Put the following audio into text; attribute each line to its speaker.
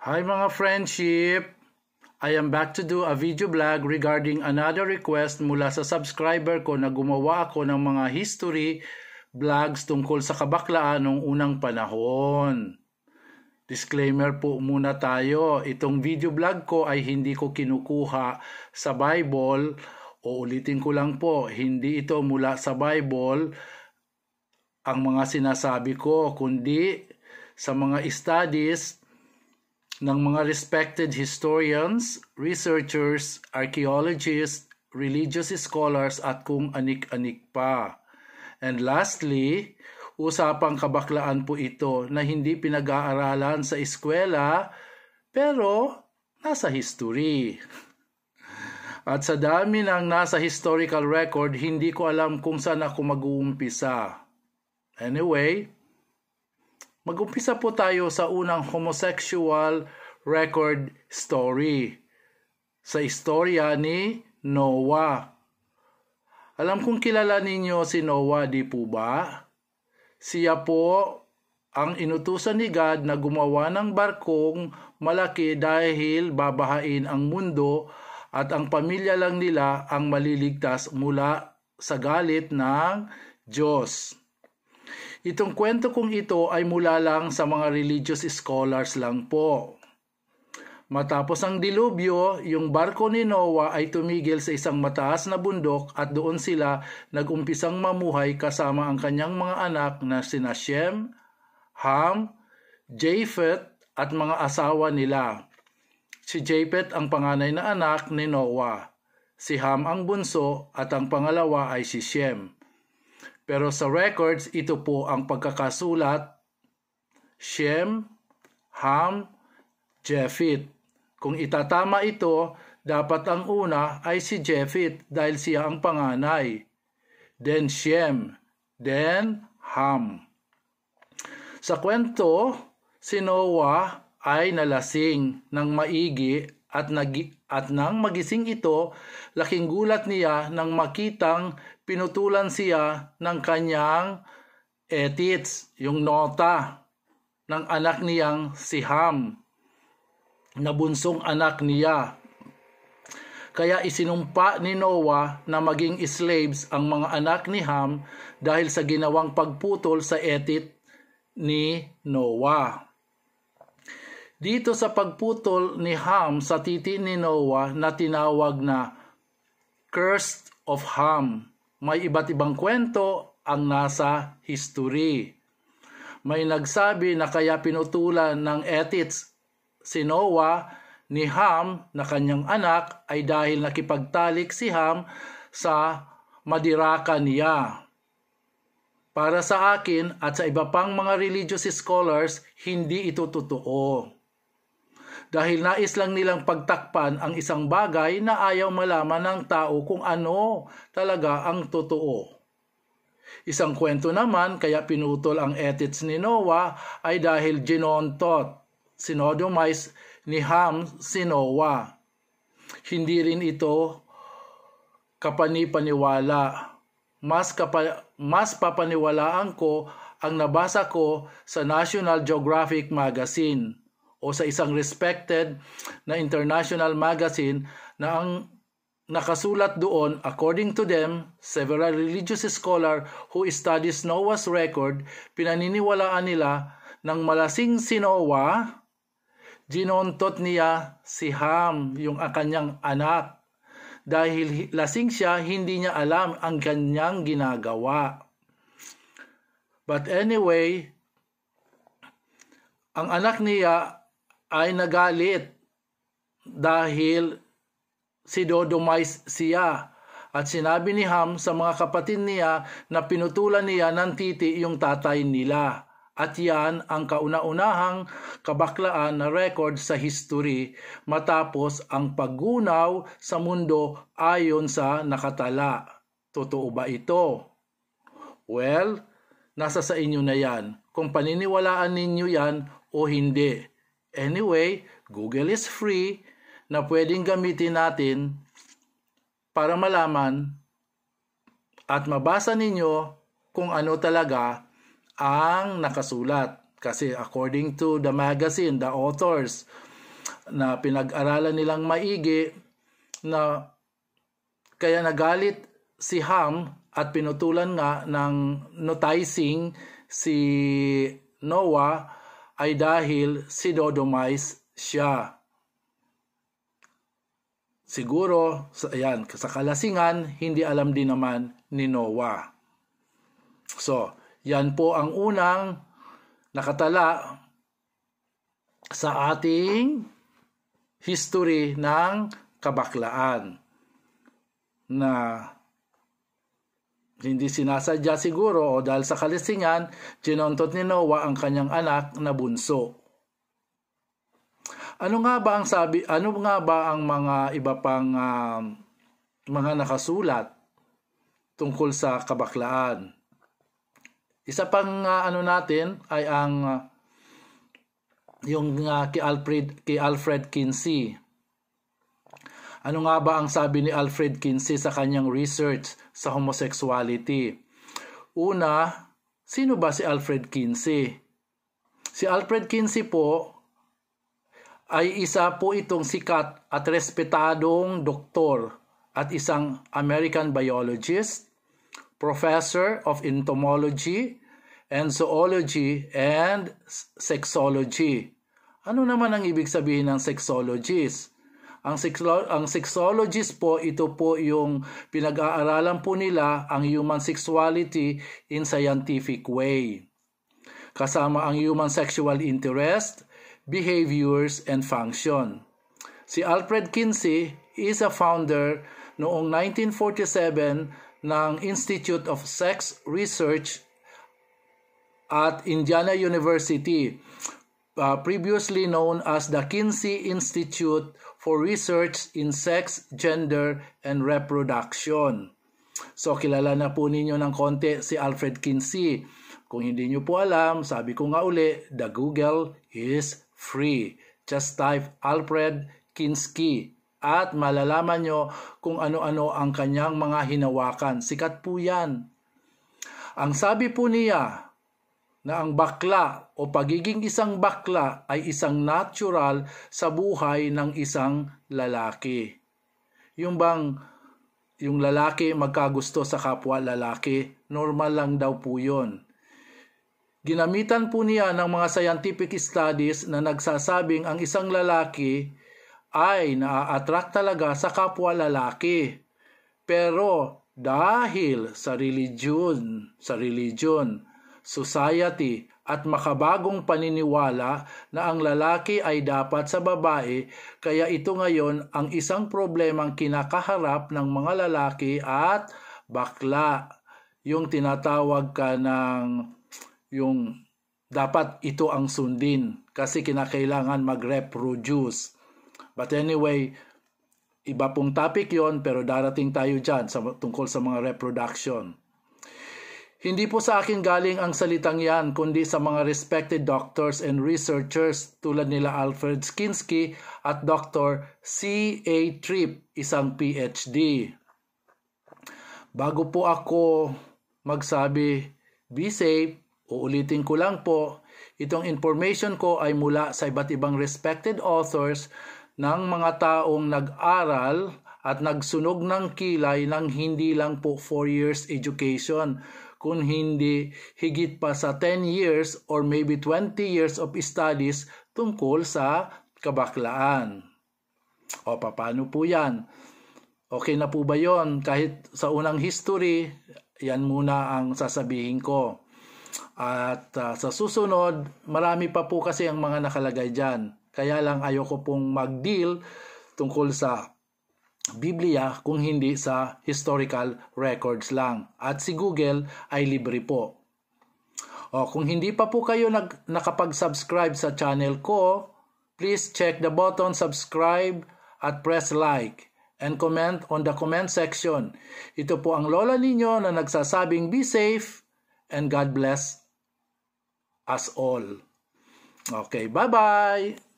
Speaker 1: Hi mga friendship! I am back to do a video blog regarding another request mula sa subscriber ko na gumawa ako ng mga history vlogs tungkol sa kabaklaan noong unang panahon. Disclaimer po muna tayo, itong video blog ko ay hindi ko kinukuha sa Bible o ulitin ko lang po, hindi ito mula sa Bible ang mga sinasabi ko, kundi sa mga studies ng mga respected historians, researchers, archaeologists, religious scholars at kung anik-anik pa. And lastly, usapang kabaklaan po ito na hindi pinag-aaralan sa eskwela pero nasa history. At sa dami ng nasa historical record, hindi ko alam kung saan ako mag-uumpisa. Anyway, Mag-umpisa po tayo sa unang homosexual record story. Sa istorya ni Noah. Alam kong kilala ninyo si Noah, di po ba? Siya po ang inutusan ni God na gumawa ng barkong malaki dahil babahain ang mundo at ang pamilya lang nila ang maliligtas mula sa galit ng Diyos. Itong kwento kong ito ay mula lang sa mga religious scholars lang po. Matapos ang dilubyo, yung barko ni Noah ay tumigil sa isang mataas na bundok at doon sila nagumpisang mamuhay kasama ang kanyang mga anak na sina Shem, Ham, Japheth at mga asawa nila. Si Japheth ang panganay na anak ni Noah, si Ham ang bunso at ang pangalawa ay si Shem. Pero sa records, ito po ang pagkakasulat Shem, Ham, Japheth. Kung itatama ito, dapat ang una ay si Japheth dahil siya ang panganay. Then Shem, then Ham. Sa kwento, si Noah ay nalasing ng maigi at nag at nang magising ito, laking gulat niya nang makitang pinutulan siya ng kanyang etits, yung nota ng anak niyang si Ham, na bunsong anak niya. Kaya isinumpa ni Noah na maging slaves ang mga anak ni Ham dahil sa ginawang pagputol sa etit ni Noah. Dito sa pagputol ni Ham sa titi ni Noah na tinawag na Cursed of Ham, may iba't ibang kwento ang nasa history. May nagsabi na kaya pinutulan ng etits si Noah ni Ham na kanyang anak ay dahil nakipagtalik si Ham sa madiraka niya. Para sa akin at sa iba pang mga religious scholars, hindi ito totoo dahil nais lang nilang pagtakpan ang isang bagay na ayaw malaman ng tao kung ano talaga ang totoo. Isang kwento naman kaya pinutol ang ethics ni Noah ay dahil ginontot, sinodomize ni Ham si Noah. Hindi rin ito kapani-paniwala. Mas, kapa, mas papaniwalaan ko ang nabasa ko sa National Geographic Magazine o sa isang respected na international magazine na ang nakasulat doon, according to them, several religious scholar who studies Noah's record, pinaniniwalaan nila ng malasing si Noah, ginontot niya si Ham, yung kanyang anak. Dahil lasing siya, hindi niya alam ang kanyang ginagawa. But anyway, ang anak niya ay nagalit dahil si sidodomize siya at sinabi ni Ham sa mga kapatid niya na pinutulan niya ng titi yung tatay nila. At yan ang kauna-unahang kabaklaan na record sa history matapos ang paggunaw sa mundo ayon sa nakatala. Totoo ba ito? Well, nasa sa inyo na yan kung paniniwalaan ninyo yan o hindi. Anyway, Google is free na pwedeng gamitin natin para malaman at mabasa ninyo kung ano talaga ang nakasulat. Kasi according to the magazine, the authors, na pinag-aralan nilang maigi na kaya nagalit si Ham at pinutulan nga ng noticing si Noah ay dahil sidodomize siya. Siguro, ayan, sa kalasingan, hindi alam din naman ni Noah. So, yan po ang unang nakatala sa ating history ng kabaklaan na hindi sinasadya siguro o dahil sa kalisingan, tinuntot ni Noah ang kanyang anak na bunso. Ano nga ba ang sabi ano nga ba ang mga iba pang uh, mga nakasulat tungkol sa kabaklaan? Isa pang uh, ano natin ay ang uh, yung uh, kay Alfred kay Alfred Kinsey ano nga ba ang sabi ni Alfred Kinsey sa kanyang research sa homosexuality? Una, sino ba si Alfred Kinsey? Si Alfred Kinsey po ay isa po itong sikat at respetadong doktor at isang American biologist, professor of entomology and zoology and sexology. Ano naman ang ibig sabihin ng sexologist? Ang, sexo- ang sexologist po, ito po yung pinag-aaralan po nila ang human sexuality in scientific way. Kasama ang human sexual interest, behaviors, and function. Si Alfred Kinsey is a founder noong 1947 ng Institute of Sex Research at Indiana University, uh, previously known as the Kinsey Institute for research in sex, gender, and reproduction. So kilala na po ninyo ng konti si Alfred Kinsey. Kung hindi nyo po alam, sabi ko nga uli, the Google is free. Just type Alfred Kinsey at malalaman nyo kung ano-ano ang kanyang mga hinawakan. Sikat po yan. Ang sabi po niya, na ang bakla o pagiging isang bakla ay isang natural sa buhay ng isang lalaki. Yung bang yung lalaki magkagusto sa kapwa lalaki, normal lang daw po yun. Ginamitan po niya ng mga scientific studies na nagsasabing ang isang lalaki ay naa-attract talaga sa kapwa lalaki. Pero dahil sa religion, sa religion, society at makabagong paniniwala na ang lalaki ay dapat sa babae kaya ito ngayon ang isang problemang kinakaharap ng mga lalaki at bakla yung tinatawag ka ng yung dapat ito ang sundin kasi kinakailangan mag-reproduce. But anyway, iba pong topic yon pero darating tayo dyan sa, tungkol sa mga reproduction. Hindi po sa akin galing ang salitang yan kundi sa mga respected doctors and researchers tulad nila Alfred Skinsky at Dr. C.A. A. Tripp, isang PhD. Bago po ako magsabi, be safe, uulitin ko lang po, itong information ko ay mula sa iba't ibang respected authors ng mga taong nag-aral at nagsunog ng kilay ng hindi lang po 4 years education kung hindi higit pa sa 10 years or maybe 20 years of studies tungkol sa kabaklaan. O paano po yan? Okay na po ba yon? Kahit sa unang history, yan muna ang sasabihin ko. At uh, sa susunod, marami pa po kasi ang mga nakalagay dyan. Kaya lang ayoko pong mag-deal tungkol sa Biblia kung hindi sa historical records lang. At si Google ay libre po. O kung hindi pa po kayo nag, nakapag-subscribe sa channel ko, please check the button subscribe at press like and comment on the comment section. Ito po ang lola ninyo na nagsasabing be safe and God bless us all. Okay, bye-bye!